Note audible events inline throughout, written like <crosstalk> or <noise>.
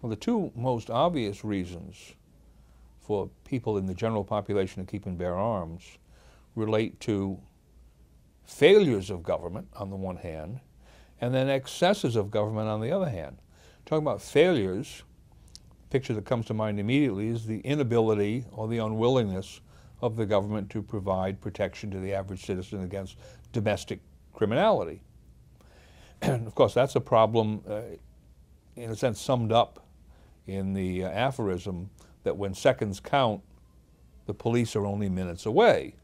Well, the two most obvious reasons for people in the general population to keep and bear arms relate to failures of government on the one hand, and then excesses of government on the other hand. Talking about failures, the picture that comes to mind immediately is the inability or the unwillingness of the government to provide protection to the average citizen against domestic criminality. And <clears throat> of course, that's a problem, uh, in a sense, summed up in the uh, aphorism that when seconds count, the police are only minutes away.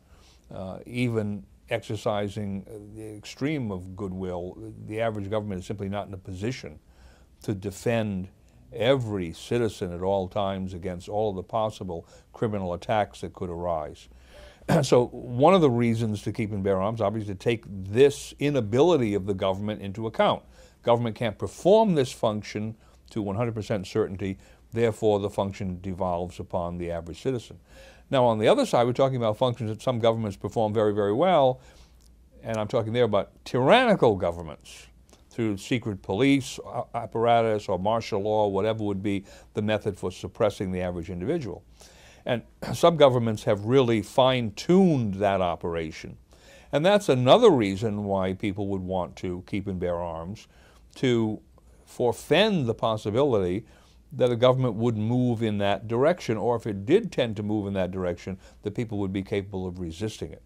Uh, even exercising uh, the extreme of goodwill, the average government is simply not in a position to defend every citizen at all times against all of the possible criminal attacks that could arise. <clears throat> so one of the reasons to keep and bear arms, obviously, to take this inability of the government into account. Government can't perform this function to 100% certainty. Therefore, the function devolves upon the average citizen. Now, on the other side, we're talking about functions that some governments perform very, very well, and I'm talking there about tyrannical governments through secret police uh, apparatus or martial law, whatever would be the method for suppressing the average individual. And <clears throat> some governments have really fine tuned that operation. And that's another reason why people would want to keep and bear arms to forfend the possibility that a government would move in that direction, or if it did tend to move in that direction, that people would be capable of resisting it.